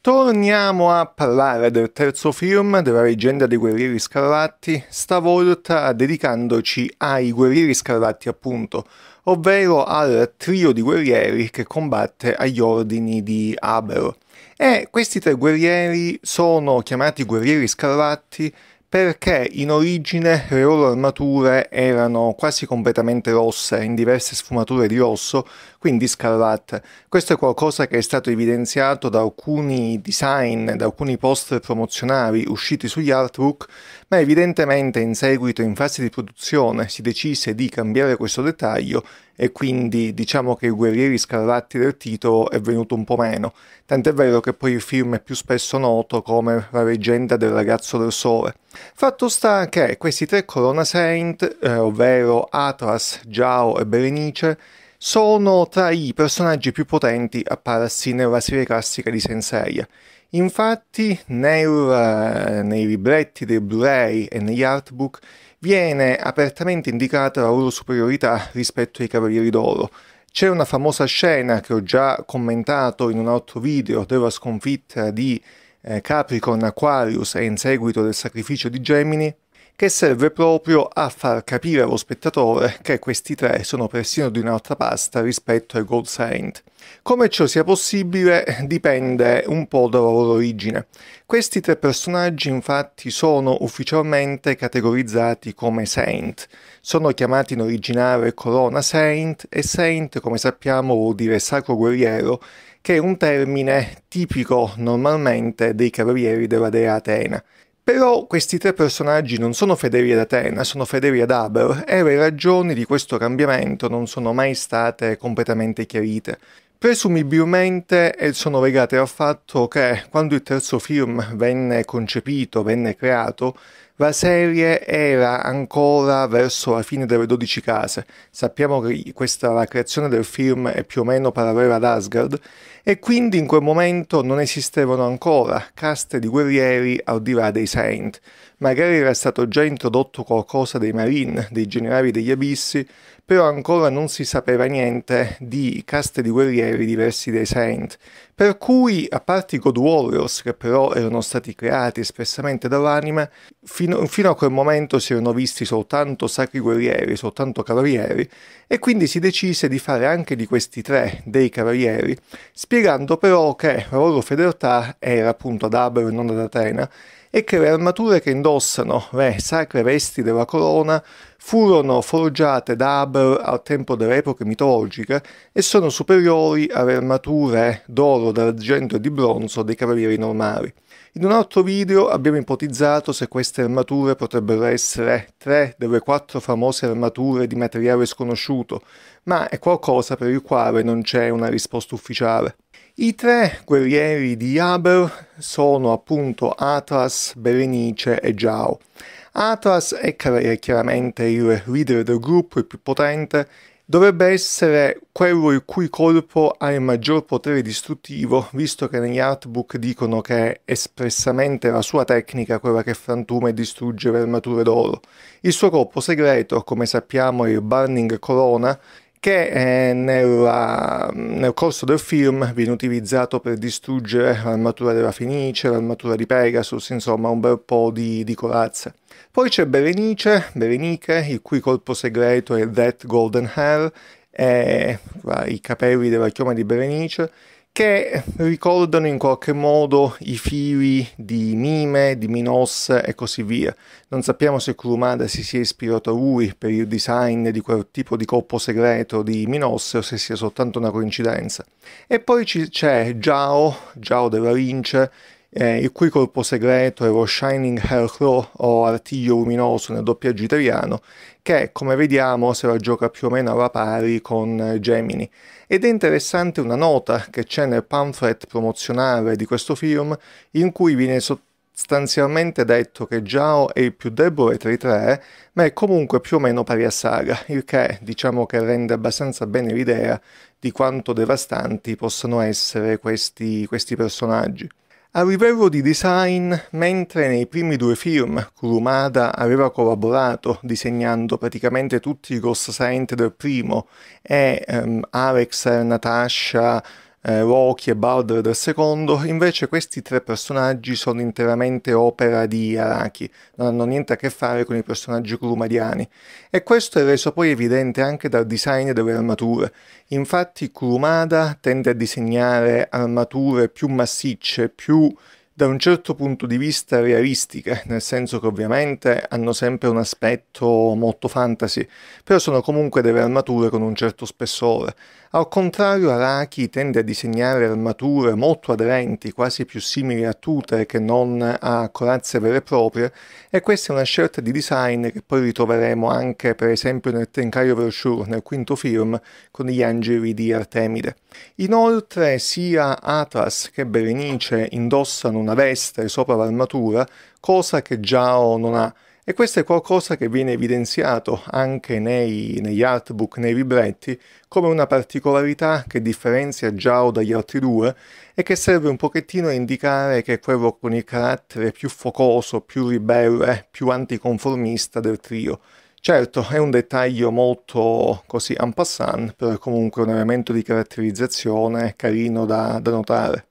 Torniamo a parlare del terzo film della leggenda dei Guerrieri Scarlatti, stavolta dedicandoci ai Guerrieri Scarlatti appunto, ovvero al trio di guerrieri che combatte agli ordini di Abel. E questi tre guerrieri sono chiamati Guerrieri Scarlatti perché in origine le loro armature erano quasi completamente rosse, in diverse sfumature di rosso, quindi scalate. Questo è qualcosa che è stato evidenziato da alcuni design, da alcuni poster promozionali usciti sugli artbook, ma evidentemente in seguito in fase di produzione si decise di cambiare questo dettaglio e quindi diciamo che i guerrieri scarlatti del titolo è venuto un po' meno, tant'è vero che poi il film è più spesso noto come La leggenda del ragazzo del sole. Fatto sta che questi tre Corona Saint, eh, ovvero Atlas, Giao e Berenice, sono tra i personaggi più potenti apparsi nella serie classica di Sensei. Infatti, Neur, eh, nei libretti del Blu-ray e negli artbook, viene apertamente indicata la loro superiorità rispetto ai Cavalieri d'Oro. C'è una famosa scena che ho già commentato in un altro video della sconfitta di eh, Capricorn Aquarius e in seguito del sacrificio di Gemini, che serve proprio a far capire allo spettatore che questi tre sono persino di un'altra pasta rispetto ai Gold Saint. Come ciò sia possibile dipende un po' dalla loro origine. Questi tre personaggi infatti sono ufficialmente categorizzati come Saint. Sono chiamati in originale Corona Saint e Saint, come sappiamo, vuol dire sacro guerriero, che è un termine tipico normalmente dei cavalieri della dea Atena. Però questi tre personaggi non sono fedeli ad Atena, sono fedeli ad Aber e le ragioni di questo cambiamento non sono mai state completamente chiarite. Presumibilmente sono legate al fatto che quando il terzo film venne concepito, venne creato, la serie era ancora verso la fine delle 12 case, sappiamo che questa, la creazione del film è più o meno parallela ad Asgard, e quindi in quel momento non esistevano ancora caste di guerrieri al di là dei Saint. Magari era stato già introdotto qualcosa dei Marine, dei generali degli abissi, però ancora non si sapeva niente di caste di guerrieri diversi dai Saint, per cui, a parte i God Warriors, che però erano stati creati espressamente dall'anime, fino, fino a quel momento si erano visti soltanto sacri guerrieri, soltanto cavalieri, e quindi si decise di fare anche di questi tre dei cavalieri, spiegando però che la loro fedeltà era appunto ad Abero e non ad Atena, e che le armature che indossano le sacre vesti della corona furono forgiate da Aber al tempo delle epoche mitologiche e sono superiori alle armature d'oro, d'argento e di bronzo dei cavalieri normali. In un altro video abbiamo ipotizzato se queste armature potrebbero essere tre delle quattro famose armature di materiale sconosciuto, ma è qualcosa per il quale non c'è una risposta ufficiale. I tre guerrieri di Abel sono appunto Atlas, Berenice e Jao. Atlas è chiaramente il leader del gruppo, il più potente, dovrebbe essere quello il cui colpo ha il maggior potere distruttivo, visto che negli artbook dicono che è espressamente la sua tecnica quella che frantuma e distrugge le armature d'oro. Il suo colpo segreto, come sappiamo, è il Burning Corona, che nella, nel corso del film viene utilizzato per distruggere l'armatura della Fenice, l'armatura di Pegasus, insomma un bel po' di, di corazze. Poi c'è Berenice, Berenice, il cui colpo segreto è That Golden Hair, e, i capelli della chioma di Berenice, che ricordano in qualche modo i fili di Mime, di Minos e così via. Non sappiamo se Kurumada si sia ispirato a lui per il design di quel tipo di corpo segreto di Minos o se sia soltanto una coincidenza. E poi c'è Jao, Jao della Lince, eh, il cui colpo segreto è lo Shining Hellclaw o Artiglio Luminoso nel doppiaggio italiano, che come vediamo se la gioca più o meno alla pari con eh, Gemini. Ed è interessante una nota che c'è nel pamphlet promozionale di questo film in cui viene sottolineato sostanzialmente detto che Zhao è il più debole tra i tre, ma è comunque più o meno pari a Saga, il che diciamo che rende abbastanza bene l'idea di quanto devastanti possano essere questi, questi personaggi. A livello di design, mentre nei primi due film Kurumada aveva collaborato disegnando praticamente tutti i ghost scent del primo e um, Alex, Natasha, eh, Rocky e Bard del secondo, invece questi tre personaggi sono interamente opera di Araki, non hanno niente a che fare con i personaggi kurumadiani. E questo è reso poi evidente anche dal design delle armature. Infatti Kurumada tende a disegnare armature più massicce, più da un certo punto di vista realistiche, nel senso che ovviamente hanno sempre un aspetto molto fantasy, però sono comunque delle armature con un certo spessore. Al contrario, Araki tende a disegnare armature molto aderenti, quasi più simili a tute che non a corazze vere e proprie, e questa è una scelta di design che poi ritroveremo anche per esempio nel Tenkai Overture, nel quinto film, con gli angeli di Artemide. Inoltre sia Atlas che Berenice indossano un una veste sopra l'armatura, cosa che Jao non ha. E questo è qualcosa che viene evidenziato anche nei, negli artbook, nei libretti, come una particolarità che differenzia Jao dagli altri due e che serve un pochettino a indicare che è quello con il carattere più focoso, più ribelle, più anticonformista del trio. Certo, è un dettaglio molto così en passant, però è comunque un elemento di caratterizzazione carino da, da notare.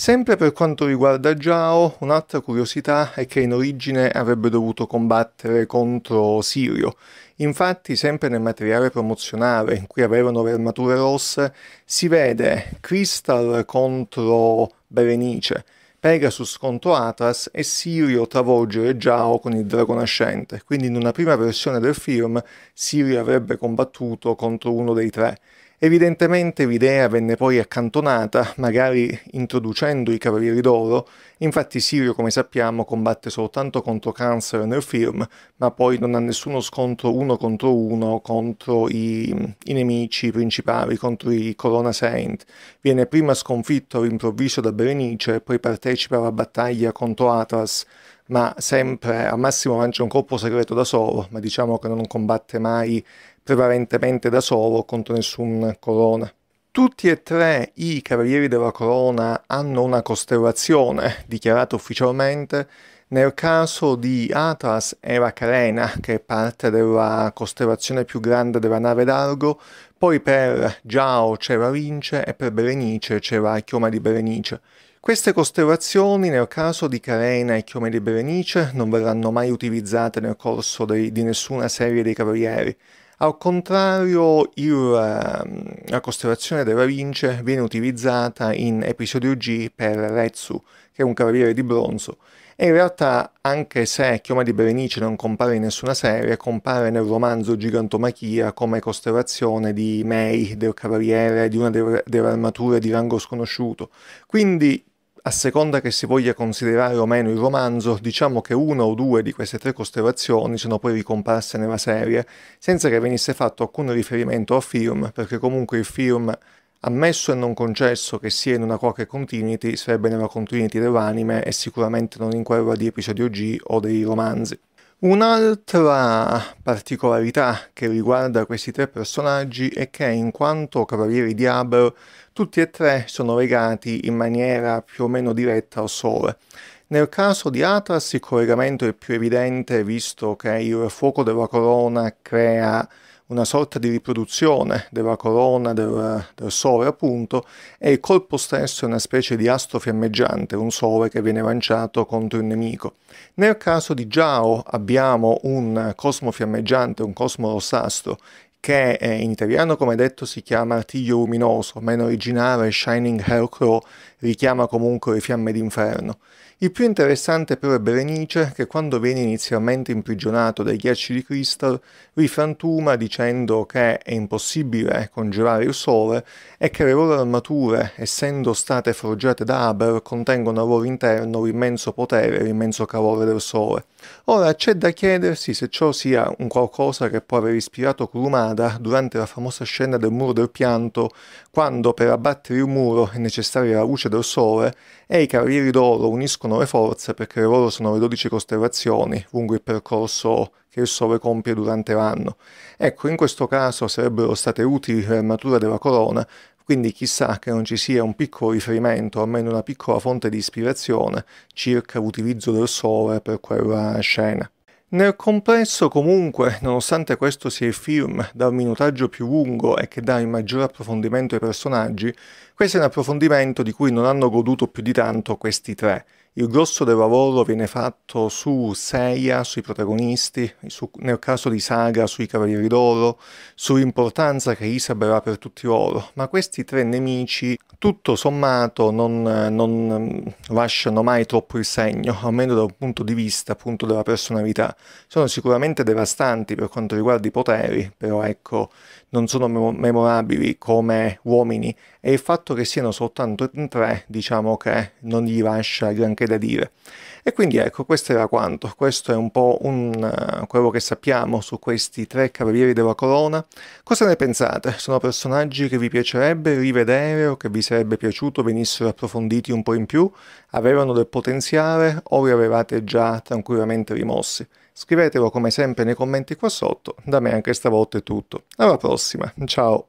Sempre per quanto riguarda Jao, un'altra curiosità è che in origine avrebbe dovuto combattere contro Sirio. Infatti, sempre nel materiale promozionale in cui avevano le armature rosse, si vede Crystal contro Berenice, Pegasus contro Atlas e Sirio travolgere Jao con il dragone ascente. Quindi in una prima versione del film Sirio avrebbe combattuto contro uno dei tre. Evidentemente l'idea venne poi accantonata, magari introducendo i Cavalieri d'Oro, infatti Sirio come sappiamo combatte soltanto contro Cancer nel film, ma poi non ha nessuno scontro uno contro uno contro i, i nemici principali, contro i Corona Saint. Viene prima sconfitto all'improvviso da Berenice, poi partecipa alla battaglia contro Atlas, ma sempre al massimo lancia un colpo segreto da solo, ma diciamo che non combatte mai prevalentemente da solo contro nessun corona. Tutti e tre i Cavalieri della Corona hanno una costellazione dichiarata ufficialmente. Nel caso di Atlas era Carena, che è parte della costellazione più grande della nave d'Argo, poi per Giao c'è la Lince e per Berenice c'è la Chioma di Berenice. Queste costellazioni, nel caso di Carena e Chiome di Berenice, non verranno mai utilizzate nel corso dei, di nessuna serie dei Cavalieri. Al contrario, il, ehm, la costellazione della Vince viene utilizzata in episodio G per Retsu, che è un cavaliere di bronzo, e in realtà, anche se Chioma di Berenice non compare in nessuna serie, compare nel romanzo Gigantomachia come costellazione di Mei, del cavaliere, di una delle armature di rango sconosciuto. Quindi a seconda che si voglia considerare o meno il romanzo, diciamo che una o due di queste tre costellazioni sono poi ricomparse nella serie, senza che venisse fatto alcun riferimento a film, perché comunque il film, ammesso e non concesso che sia in una qualche continuity, sarebbe nella continuity dell'anime e sicuramente non in quella di episodio G o dei romanzi. Un'altra particolarità che riguarda questi tre personaggi è che in quanto Cavalieri di Diablo tutti e tre sono legati in maniera più o meno diretta al Sole. Nel caso di Atlas il collegamento è più evidente visto che il fuoco della corona crea una sorta di riproduzione della corona del, del sole appunto e il colpo stesso è una specie di astro fiammeggiante, un sole che viene lanciato contro il nemico. Nel caso di Jao abbiamo un cosmo fiammeggiante, un cosmo rossastro che eh, in italiano come detto si chiama Artiglio Luminoso, ma in originale Shining Hellcrow richiama comunque le fiamme d'inferno. Il più interessante però è Berenice che quando viene inizialmente imprigionato dai ghiacci di Crystal lui frantuma dicendo che è impossibile congelare il sole e che le loro armature, essendo state forgiate da Haber, contengono al loro interno l'immenso potere, e l'immenso calore del sole. Ora c'è da chiedersi se ciò sia un qualcosa che può aver ispirato Kurumada durante la famosa scena del muro del pianto, quando per abbattere il muro è necessaria la luce del Sole e i Cavalieri d'Oro uniscono le forze perché le loro sono le 12 costellazioni lungo il percorso che il Sole compie durante l'anno. Ecco, in questo caso sarebbero state utili le armature della corona, quindi chissà che non ci sia un piccolo riferimento, almeno una piccola fonte di ispirazione, circa l'utilizzo del Sole per quella scena. Nel complesso comunque, nonostante questo sia il film dal minutaggio più lungo e che dà il maggior approfondimento ai personaggi, questo è un approfondimento di cui non hanno goduto più di tanto questi tre. Il grosso del lavoro viene fatto su Seiya, sui protagonisti, su, nel caso di Saga sui Cavalieri d'Oro, sull'importanza che Isabel ha per tutti loro, ma questi tre nemici tutto sommato non, non, lasciano mai troppo il segno, almeno da un punto di vista appunto della personalità. Sono sicuramente devastanti per quanto riguarda i poteri, però ecco, non sono memorabili come uomini e il fatto che siano soltanto in tre diciamo che non gli lascia granché da dire. E quindi ecco, questo era quanto, questo è un po' un, uh, quello che sappiamo su questi tre cavalieri della corona. Cosa ne pensate? Sono personaggi che vi piacerebbe rivedere o che vi sarebbe piaciuto venissero approfonditi un po' in più? Avevano del potenziale o li avevate già tranquillamente rimossi? Scrivetelo come sempre nei commenti qua sotto, da me anche stavolta è tutto. Alla prossima, ciao!